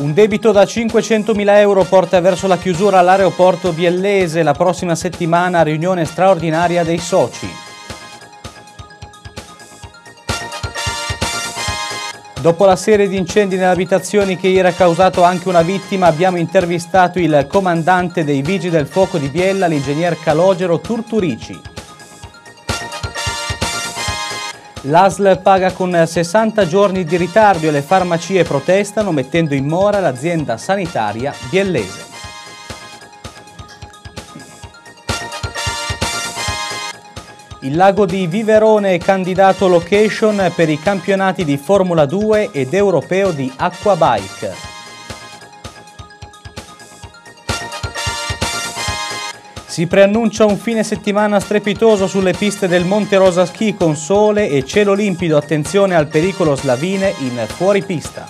Un debito da 500.000 euro porta verso la chiusura all'aeroporto biellese la prossima settimana riunione straordinaria dei soci. Dopo la serie di incendi nelle abitazioni che ieri ha causato anche una vittima, abbiamo intervistato il comandante dei Vigili del Fuoco di Biella, l'ingegner Calogero Turturici. L'ASL paga con 60 giorni di ritardo e le farmacie protestano mettendo in mora l'azienda sanitaria biellese. Il lago di Viverone è candidato location per i campionati di Formula 2 ed europeo di Aquabike. Si preannuncia un fine settimana strepitoso sulle piste del Monte Rosa Ski con sole e cielo limpido, attenzione al pericolo slavine in fuoripista.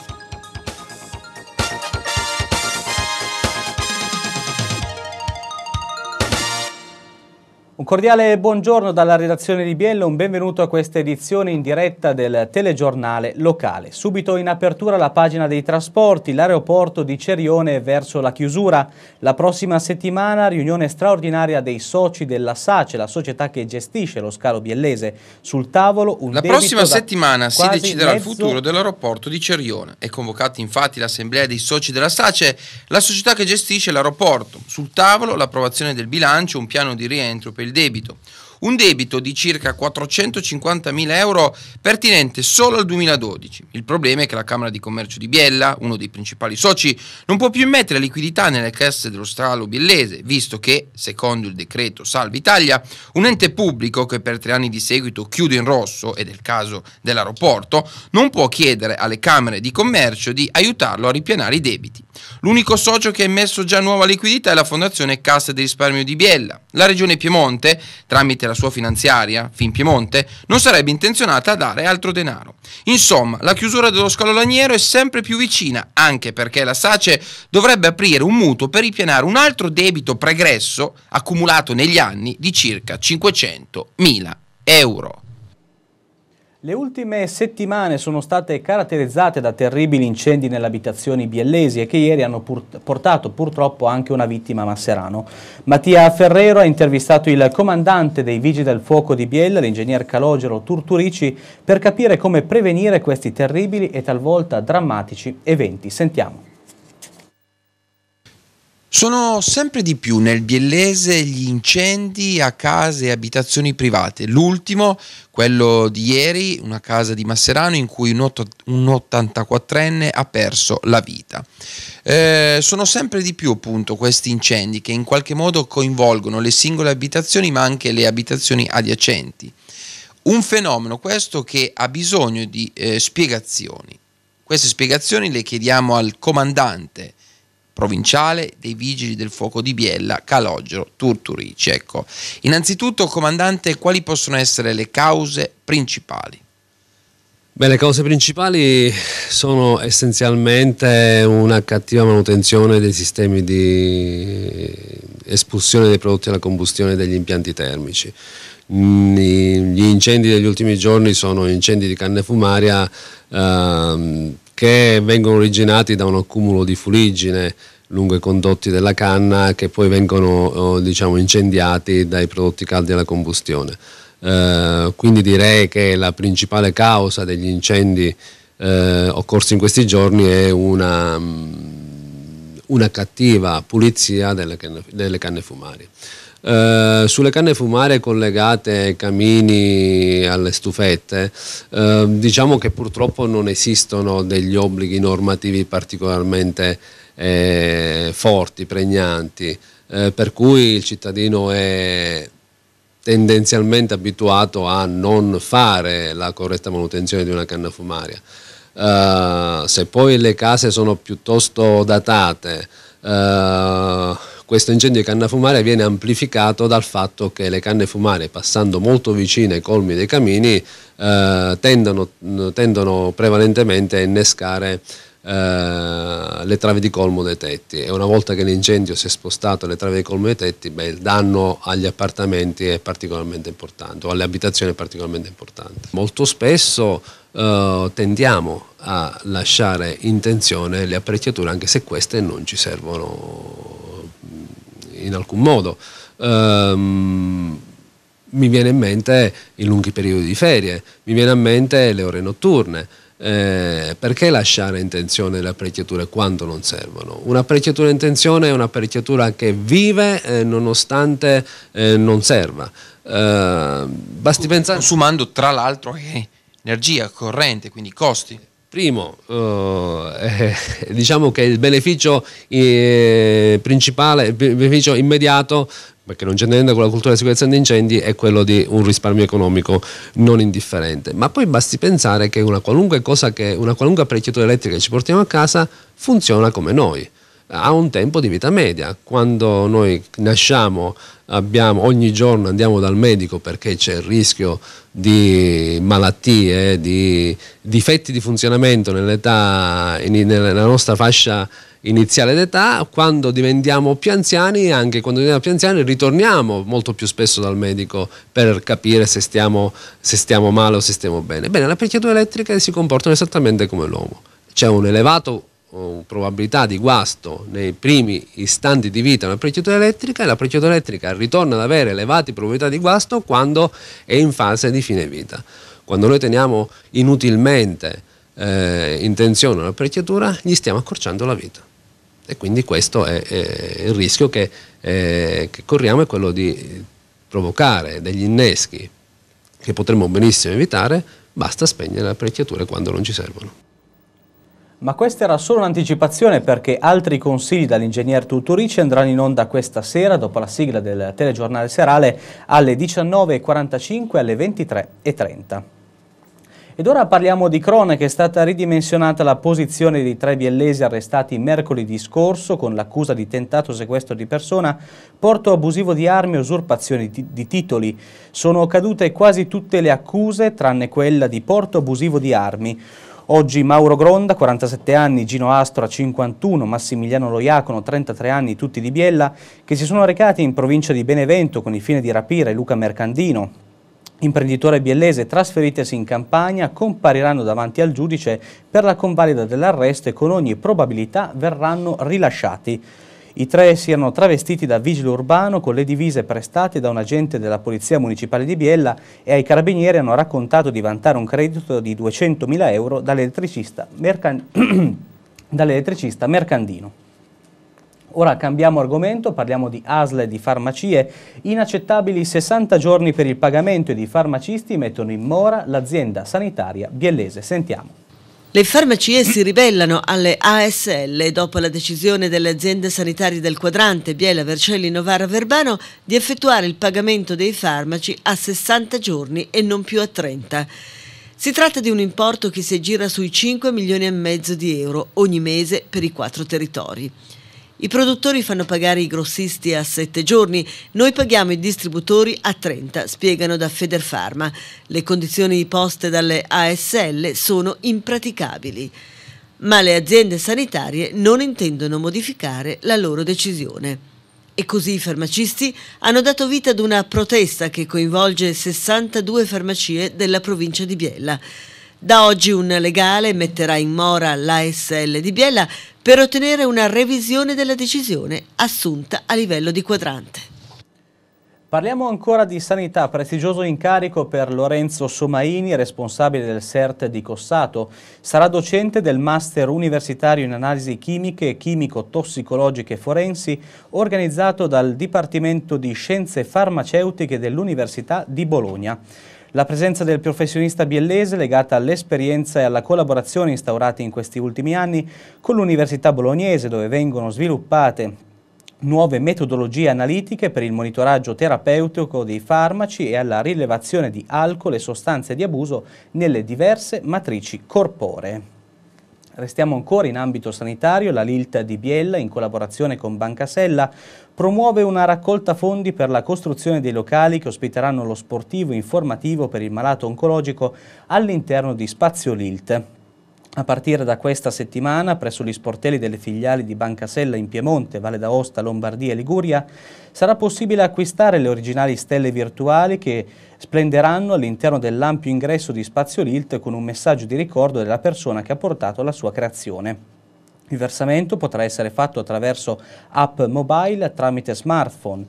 Un cordiale buongiorno dalla redazione di Biello, un benvenuto a questa edizione in diretta del telegiornale locale. Subito in apertura la pagina dei trasporti, l'aeroporto di Cerione verso la chiusura. La prossima settimana riunione straordinaria dei soci della SACE, la società che gestisce lo scalo biellese. Sul tavolo un La prossima settimana si deciderà mezzo... il futuro dell'aeroporto di Cerione. È convocata infatti l'assemblea dei soci della SACE, la società che gestisce l'aeroporto. Sul tavolo l'approvazione del bilancio, un piano di rientro per il il debito. Un debito di circa 450.000 euro pertinente solo al 2012. Il problema è che la Camera di Commercio di Biella, uno dei principali soci, non può più immettere liquidità nelle casse dello stralo biellese, visto che, secondo il decreto Salva Italia, un ente pubblico che per tre anni di seguito chiude in rosso, ed è il caso dell'aeroporto, non può chiedere alle Camere di Commercio di aiutarlo a ripianare i debiti. L'unico socio che ha emesso già nuova liquidità è la Fondazione Cassa di Risparmio di Biella. La Regione Piemonte, tramite la sua finanziaria, Fin Piemonte, non sarebbe intenzionata a dare altro denaro. Insomma, la chiusura dello scalo laniero è sempre più vicina, anche perché la SACE dovrebbe aprire un mutuo per ripianare un altro debito pregresso accumulato negli anni di circa 500.000 euro. Le ultime settimane sono state caratterizzate da terribili incendi nelle abitazioni biellesi e che ieri hanno portato purtroppo anche una vittima a Masserano. Mattia Ferrero ha intervistato il comandante dei Vigili del Fuoco di Biella, l'ingegner Calogero Turturici, per capire come prevenire questi terribili e talvolta drammatici eventi. Sentiamo. Sono sempre di più nel biellese gli incendi a case e abitazioni private. L'ultimo, quello di ieri, una casa di Masserano in cui un, 84enne ha perso la vita. Eh, sono sempre di più appunto questi incendi che in qualche modo coinvolgono le singole abitazioni ma anche le abitazioni adiacenti. Un fenomeno questo che ha bisogno di eh, spiegazioni. Queste spiegazioni le chiediamo al comandante provinciale dei Vigili del Fuoco di Biella, Calogero, Turturici. Ecco. Innanzitutto, comandante, quali possono essere le cause principali? Beh, le cause principali sono essenzialmente una cattiva manutenzione dei sistemi di espulsione dei prodotti alla combustione degli impianti termici. Mm, gli incendi degli ultimi giorni sono incendi di canne fumaria ehm, che vengono originati da un accumulo di fuliggine lungo i condotti della canna che poi vengono oh, diciamo, incendiati dai prodotti caldi alla combustione. Eh, quindi direi che la principale causa degli incendi eh, occorsi in questi giorni è una, mm, una cattiva pulizia delle canne, delle canne fumarie. Eh, sulle canne fumare collegate ai camini, alle stufette, eh, diciamo che purtroppo non esistono degli obblighi normativi particolarmente eh, forti, pregnanti, eh, per cui il cittadino è tendenzialmente abituato a non fare la corretta manutenzione di una canna fumaria. Uh, se poi le case sono piuttosto datate, uh, questo incendio di canna fumaria viene amplificato dal fatto che le canne fumare passando molto vicine ai colmi dei camini eh, tendono, tendono, prevalentemente a innescare eh, le travi di colmo dei tetti e una volta che l'incendio si è spostato alle travi di colmo dei tetti beh, il danno agli appartamenti è particolarmente importante o alle abitazioni è particolarmente importante. Molto spesso Uh, tendiamo a lasciare in tensione le apparecchiature anche se queste non ci servono in alcun modo. Um, mi viene in mente i lunghi periodi di ferie, mi viene in mente le ore notturne. Eh, perché lasciare in tensione le apparecchiature quando non servono? Un'apparecchiatura in tensione è un'apparecchiatura che vive eh, nonostante eh, non serva. Eh, basti pensare... Consumando tra l'altro energia, corrente, quindi costi. Primo, eh, eh diciamo che il beneficio eh, principale, il beneficio immediato, perché non c'è niente con la cultura di sicurezza degli incendi, è quello di un risparmio economico non indifferente. Ma poi basti pensare che una qualunque cosa che, una qualunque apparecchiatura elettrica che ci portiamo a casa funziona come noi ha un tempo di vita media. Quando noi nasciamo abbiamo, ogni giorno andiamo dal medico perché c'è il rischio di malattie, di difetti di funzionamento nella nostra fascia iniziale d'età, quando diventiamo più anziani, anche quando diventiamo più anziani, ritorniamo molto più spesso dal medico per capire se stiamo, se stiamo male o se stiamo bene. Bene, le apparecchiature elettriche si comportano esattamente come l'uomo. C'è un elevato probabilità di guasto nei primi istanti di vita una preciotola elettrica e la preciotola elettrica ritorna ad avere elevate probabilità di guasto quando è in fase di fine vita. Quando noi teniamo inutilmente eh, in tensione una preciotura gli stiamo accorciando la vita e quindi questo è, è il rischio che, eh, che corriamo è quello di provocare degli inneschi che potremmo benissimo evitare, basta spegnere le apparecchiature quando non ci servono. Ma questa era solo un'anticipazione perché altri consigli dall'ingegner Tuttorici andranno in onda questa sera dopo la sigla del telegiornale serale alle 19.45 e alle 23.30. Ed ora parliamo di cronaca, è stata ridimensionata la posizione dei tre biellesi arrestati mercoledì scorso con l'accusa di tentato sequestro di persona, porto abusivo di armi e usurpazione di, titoli. Sono cadute quasi tutte le accuse tranne quella di porto abusivo di armi. Oggi Mauro Gronda, 47 anni, Gino Astora, 51, Massimiliano Loiacono, 33 anni, tutti di Biella, che si sono recati in provincia di Benevento con il fine di rapire Luca Mercandino, imprenditore biellese trasferitesi in campagna compariranno davanti al giudice per la convalida dell'arresto e con ogni probabilità verranno rilasciati. I tre si erano travestiti da vigile urbano con le divise prestate da un agente della Polizia Municipale di Biella e ai carabinieri hanno raccontato di vantare un credito di 200.000 euro dall'elettricista mercan dall Mercandino. Ora cambiamo argomento, parliamo di ASL e di farmacie. Inaccettabili 60 giorni per il pagamento e i farmacisti mettono in mora l'azienda sanitaria biellese. Sentiamo. Le farmacie si ribellano alle ASL dopo la decisione delle aziende sanitarie del quadrante Biela Vercelli Novara Verbano di effettuare il pagamento dei farmaci a 60 giorni e non più a 30. Si tratta di un importo che si aggira sui 5 milioni e mezzo di euro ogni mese per i quattro territori. I produttori fanno pagare i grossisti a 7 giorni, noi paghiamo i distributori a 30, spiegano da Federpharma. Le condizioni poste dalle ASL sono impraticabili. Ma le aziende sanitarie non intendono modificare la loro decisione. E così i farmacisti hanno dato vita ad una protesta che coinvolge 62 farmacie della provincia di Biella. Da oggi un legale metterà in mora l'ASL di Biella per ottenere una revisione della decisione assunta a livello di quadrante. Parliamo ancora di sanità, prestigioso incarico per Lorenzo Somaini, responsabile del CERT di Cossato. Sarà docente del Master Universitario in Analisi Chimiche e Chimico-Tossicologiche Forensi, organizzato dal Dipartimento di Scienze Farmaceutiche dell'Università di Bologna. La presenza del professionista biellese, legata all'esperienza e alla collaborazione instaurate in questi ultimi anni con l'Università Bolognese, dove vengono sviluppate nuove metodologie analitiche per il monitoraggio terapeutico dei farmaci e alla rilevazione di alcol e sostanze di abuso nelle diverse matrici corporee. Restiamo ancora in ambito sanitario, la Lilt di Biella, in collaborazione con Banca Sella, promuove una raccolta fondi per la costruzione dei locali che ospiteranno lo sportivo informativo per il malato oncologico all'interno di Spazio Lilt. A partire da questa settimana, presso gli sportelli delle filiali di Bancasella in Piemonte, Valle d'Aosta, Lombardia e Liguria, sarà possibile acquistare le originali stelle virtuali che splenderanno all'interno dell'ampio ingresso di Spazio Lilt con un messaggio di ricordo della persona che ha portato la sua creazione. Il versamento potrà essere fatto attraverso app mobile tramite smartphone,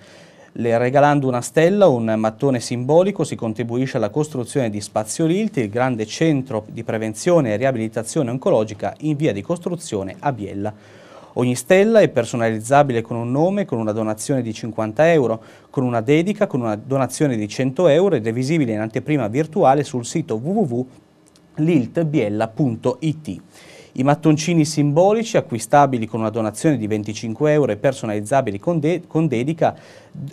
le regalando una stella, un mattone simbolico, si contribuisce alla costruzione di Spazio Lilti, il grande centro di prevenzione e riabilitazione oncologica in via di costruzione a Biella. Ogni stella è personalizzabile con un nome, con una donazione di 50 euro, con una dedica, con una donazione di 100 euro ed è visibile in anteprima virtuale sul sito www.liltbiella.it. I mattoncini simbolici, acquistabili con una donazione di 25 euro e personalizzabili con, de con dedica,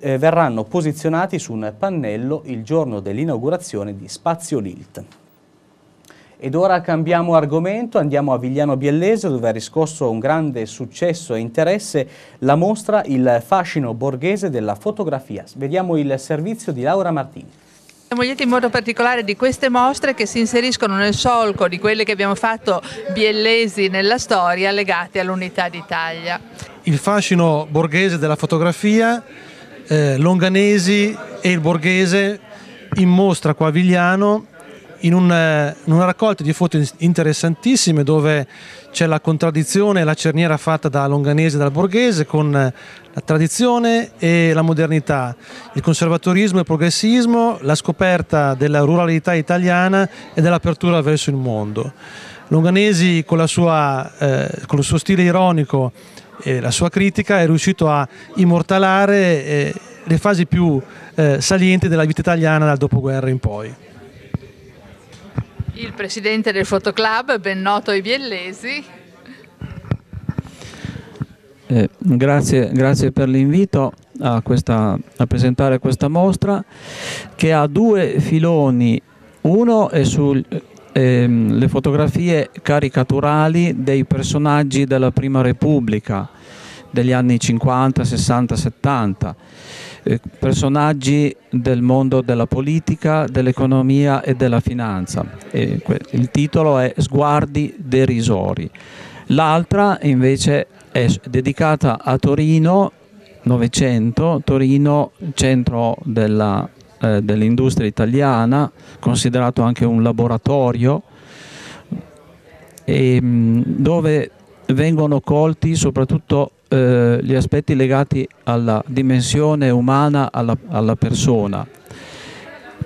eh, verranno posizionati su un pannello il giorno dell'inaugurazione di Spazio Lilt. Ed ora cambiamo argomento, andiamo a Vigliano Biellese dove ha riscosso un grande successo e interesse la mostra Il fascino borghese della fotografia. Vediamo il servizio di Laura Martini. Siamo lieti in modo particolare di queste mostre che si inseriscono nel solco di quelle che abbiamo fatto biellesi nella storia legate all'unità d'Italia. Il fascino borghese della fotografia, eh, Longanesi e il borghese in mostra qua a Vigliano in, un, in una raccolta di foto interessantissime dove c'è la contraddizione, e la cerniera fatta da Longanese e dal Borghese con eh, la tradizione e la modernità, il conservatorismo e il progressismo, la scoperta della ruralità italiana e dell'apertura verso il mondo. Longanesi con, sua, eh, con il suo stile ironico e la sua critica è riuscito a immortalare eh, le fasi più eh, salienti della vita italiana dal dopoguerra in poi il presidente del Fotoclub, ben noto ai biellesi. Eh, grazie, grazie, per l'invito a, a presentare questa mostra che ha due filoni. Uno è sulle ehm, le fotografie caricaturali dei personaggi della Prima Repubblica degli anni 50, 60, 70 eh, personaggi del mondo della politica, dell'economia e della finanza. E il titolo è Sguardi derisori. L'altra invece è dedicata a Torino, Novecento, Torino centro della, eh, dell'industria italiana, considerato anche un laboratorio, e, mm, dove vengono colti soprattutto eh, gli aspetti legati alla dimensione umana, alla, alla persona,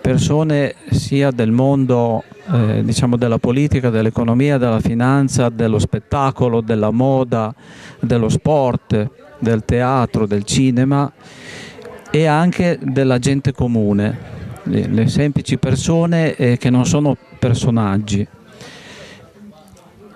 persone sia del mondo eh, diciamo della politica, dell'economia, della finanza, dello spettacolo, della moda, dello sport, del teatro, del cinema e anche della gente comune, le, le semplici persone eh, che non sono personaggi.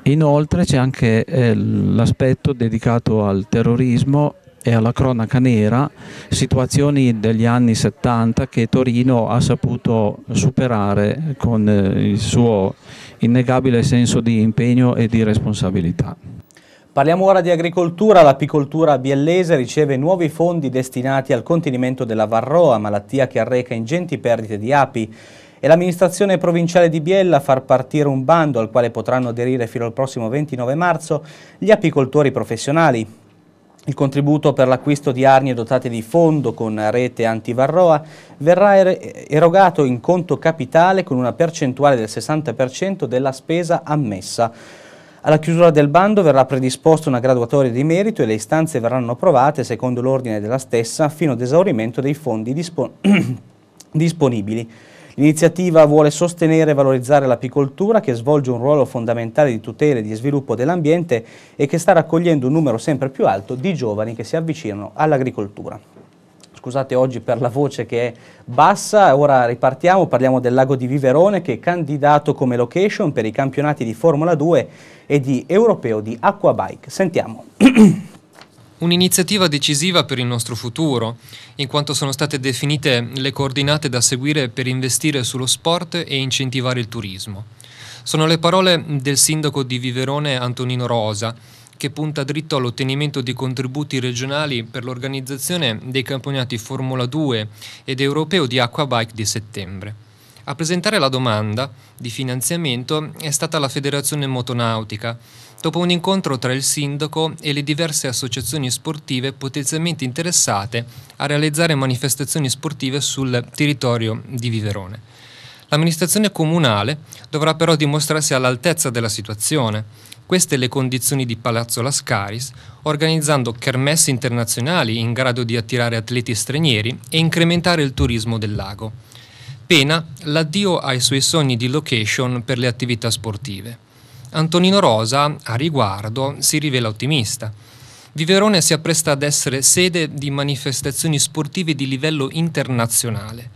Inoltre c'è anche eh, l'aspetto dedicato al terrorismo e alla cronaca nera, situazioni degli anni 70 che Torino ha saputo superare con eh, il suo innegabile senso di impegno e di responsabilità. Parliamo ora di agricoltura. L'apicoltura biellese riceve nuovi fondi destinati al contenimento della varroa, malattia che arreca ingenti perdite di api. È l'amministrazione provinciale di Biella a far partire un bando al quale potranno aderire fino al prossimo 29 marzo gli apicoltori professionali. Il contributo per l'acquisto di arnie dotate di fondo con rete antivarroa verrà erogato in conto capitale con una percentuale del 60% della spesa ammessa. Alla chiusura del bando verrà predisposta una graduatoria di merito e le istanze verranno approvate secondo l'ordine della stessa fino ad esaurimento dei fondi dispo disponibili. L'iniziativa vuole sostenere e valorizzare l'apicoltura che svolge un ruolo fondamentale di tutela e di sviluppo dell'ambiente e che sta raccogliendo un numero sempre più alto di giovani che si avvicinano all'agricoltura. Scusate oggi per la voce che è bassa, ora ripartiamo, parliamo del lago di Viverone che è candidato come location per i campionati di Formula 2 e di Europeo di Aquabike. Sentiamo. Un'iniziativa decisiva per il nostro futuro, in quanto sono state definite le coordinate da seguire per investire sullo sport e incentivare il turismo. Sono le parole del sindaco di Viverone Antonino Rosa, che punta dritto all'ottenimento di contributi regionali per l'organizzazione dei campionati Formula 2 ed europeo di Aquabike di settembre. A presentare la domanda di finanziamento è stata la Federazione Motonautica, dopo un incontro tra il sindaco e le diverse associazioni sportive potenzialmente interessate a realizzare manifestazioni sportive sul territorio di Viverone. L'amministrazione comunale dovrà però dimostrarsi all'altezza della situazione. Queste le condizioni di Palazzo Lascaris, organizzando kermesse internazionali in grado di attirare atleti stranieri e incrementare il turismo del lago. Pena l'addio ai suoi sogni di location per le attività sportive. Antonino Rosa, a riguardo, si rivela ottimista. Viverone si appresta ad essere sede di manifestazioni sportive di livello internazionale.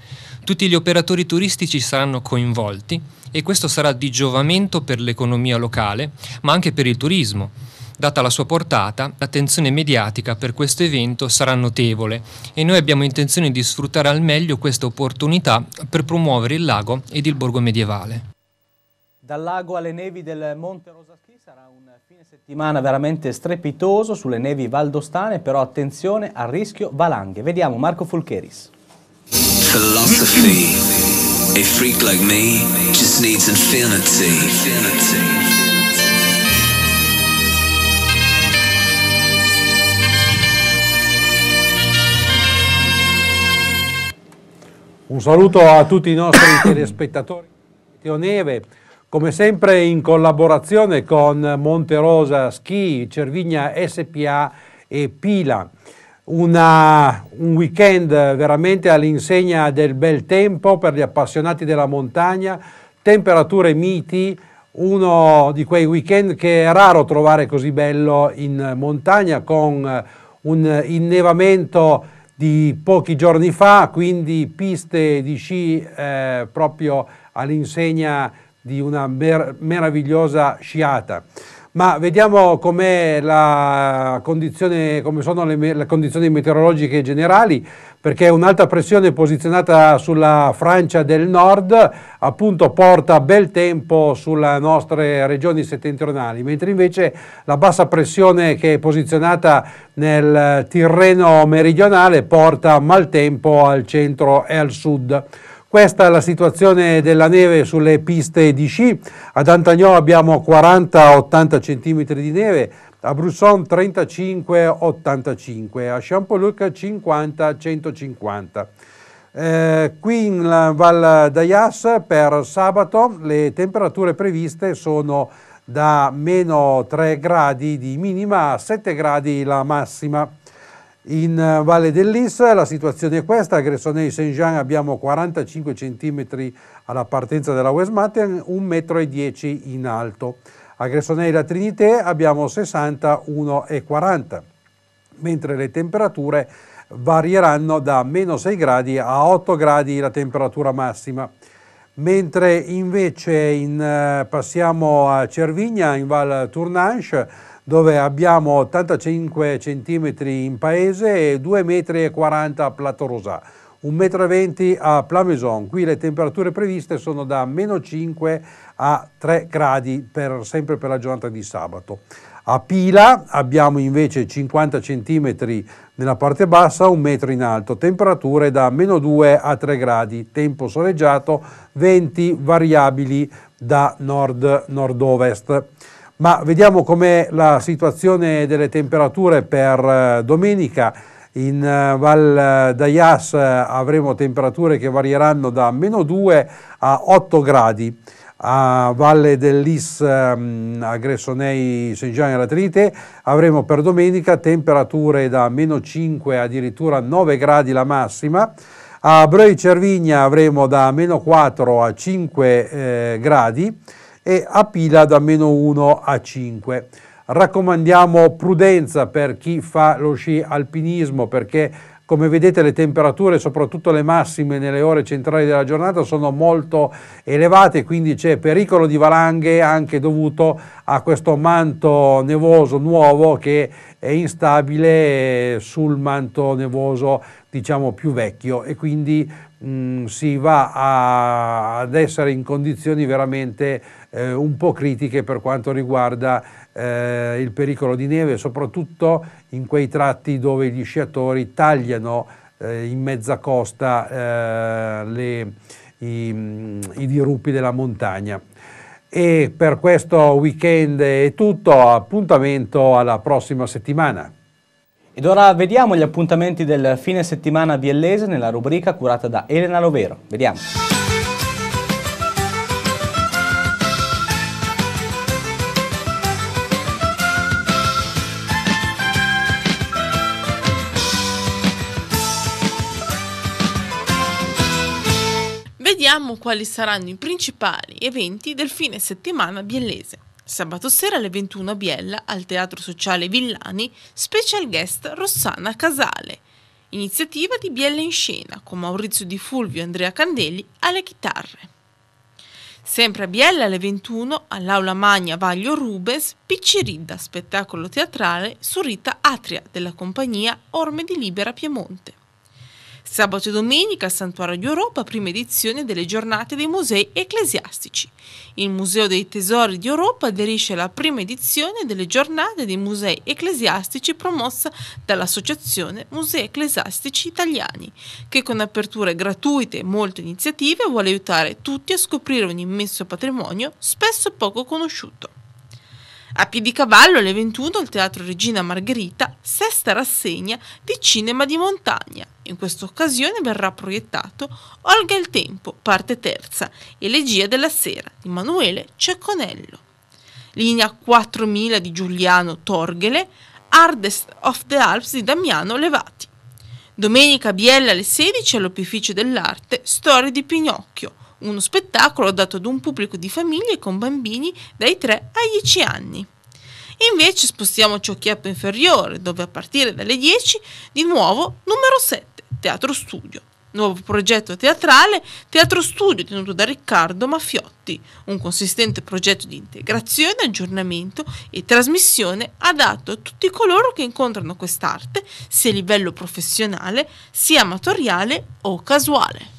Tutti gli operatori turistici saranno coinvolti e questo sarà di giovamento per l'economia locale, ma anche per il turismo. Data la sua portata, l'attenzione mediatica per questo evento sarà notevole e noi abbiamo intenzione di sfruttare al meglio questa opportunità per promuovere il lago ed il borgo medievale dal lago alle nevi del Monte Rosaschi sarà un fine settimana veramente strepitoso sulle nevi valdostane, però attenzione al rischio valanghe. Vediamo Marco Fulcheris. Philosophy. A freak like me just needs infinity. infinity. Un saluto a tutti i nostri telespettatori. di Teoneve come sempre in collaborazione con Monterosa Ski, Cervigna SPA e Pila. Una, un weekend veramente all'insegna del bel tempo per gli appassionati della montagna, temperature miti, uno di quei weekend che è raro trovare così bello in montagna con un innevamento di pochi giorni fa, quindi piste di sci eh, proprio all'insegna di una mer meravigliosa sciata. Ma vediamo com'è la condizione, come sono le, le condizioni meteorologiche generali, perché un'alta pressione posizionata sulla Francia del Nord appunto porta bel tempo sulle nostre regioni settentrionali, mentre invece la bassa pressione che è posizionata nel Tirreno meridionale porta maltempo al centro e al sud. Questa è la situazione della neve sulle piste di sci. Ad Antagnò abbiamo 40-80 cm di neve, a Brusson 35-85, a Champoluc 50-150. Eh, qui in Val d'Ayas per sabato le temperature previste sono da meno 3 gradi di minima a 7 gradi la massima. In eh, Valle dell'Issa la situazione è questa, a e Saint Jean abbiamo 45 cm alla partenza della West Mountain, 1,10 m in alto. A e la Trinité abbiamo 61,40 mentre le temperature varieranno da meno 6 gradi a 8 gradi la temperatura massima. Mentre invece in, eh, passiamo a Cervigna, in Val Tournanche, dove abbiamo 85 cm in paese e 2,40 m a Plato Rosà. 1,20 m a Plameson. Qui le temperature previste sono da meno 5 a 3 gradi per, sempre per la giornata di sabato. A Pila abbiamo invece 50 cm nella parte bassa, un metro in alto, temperature da meno 2 a 3 gradi, tempo soleggiato, venti variabili da nord-nord-ovest. Ma vediamo com'è la situazione delle temperature per eh, domenica. In eh, Val d'Ayas eh, avremo temperature che varieranno da meno 2 a 8 gradi. A Valle dell'Is, ehm, a Gressonei, Sengiane e Latrite avremo per domenica temperature da meno 5 addirittura 9 gradi la massima. A Broi Cervigna avremo da meno 4 a 5 eh, gradi e a pila da meno 1 a 5. Raccomandiamo prudenza per chi fa lo sci alpinismo perché come vedete le temperature, soprattutto le massime nelle ore centrali della giornata, sono molto elevate, quindi c'è pericolo di valanghe anche dovuto a questo manto nevoso nuovo che è instabile eh, sul manto nevoso diciamo più vecchio e quindi mh, mm, si va a, ad essere in condizioni veramente eh, un po' critiche per quanto riguarda eh, il pericolo di neve, soprattutto in quei tratti dove gli sciatori tagliano eh, in mezza costa eh, le, i, i dirupi della montagna. E per questo weekend è tutto, appuntamento alla prossima settimana. Ed ora vediamo gli appuntamenti del fine settimana biellese nella rubrica curata da Elena Lovero. Vediamo. vediamo quali saranno i principali eventi del fine settimana biellese. Sabato sera alle 21 a Biella, al Teatro Sociale Villani, special guest Rossana Casale. Iniziativa di Biella in scena con Maurizio Di Fulvio e Andrea Candeli alle chitarre. Sempre a Biella alle 21 all'Aula Magna Vaglio Rubes, Picciridda, spettacolo teatrale su Rita Atria della compagnia Orme di Libera Piemonte. Sabato e domenica Santuario di Europa, prima edizione delle giornate dei musei ecclesiastici. Il Museo dei Tesori di Europa aderisce alla prima edizione delle giornate dei musei ecclesiastici promossa dall'Associazione Musei Ecclesiastici Italiani, che con aperture gratuite e molte iniziative vuole aiutare tutti a scoprire un immenso patrimonio spesso poco conosciuto. A Piedicavallo alle 21 al Teatro Regina Margherita, sesta rassegna di cinema di montagna, in questa occasione verrà proiettato Olga il Tempo, parte terza, Elegia della Sera di Manuele Cecconello. Linea 4000 di Giuliano Torghele, Hardest of the Alps di Damiano Levati. Domenica Biella alle 16 all'Opificio dell'Arte Storie di Pinocchio, uno spettacolo dato ad un pubblico di famiglie con bambini dai 3 ai 10 anni. Invece spostiamoci a Chiappo Inferiore, dove a partire dalle 10 di nuovo numero 7, Teatro Studio. Nuovo progetto teatrale Teatro Studio tenuto da Riccardo Maffiotti. Un consistente progetto di integrazione, aggiornamento e trasmissione adatto a tutti coloro che incontrano quest'arte, sia a livello professionale, sia amatoriale o casuale.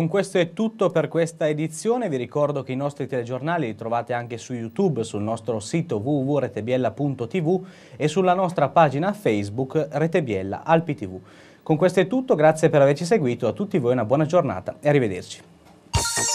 Con questo è tutto per questa edizione, vi ricordo che i nostri telegiornali li trovate anche su YouTube, sul nostro sito www.retebiella.tv e sulla nostra pagina Facebook Retebiella AlpiTV. Con questo è tutto, grazie per averci seguito, a tutti voi una buona giornata e arrivederci.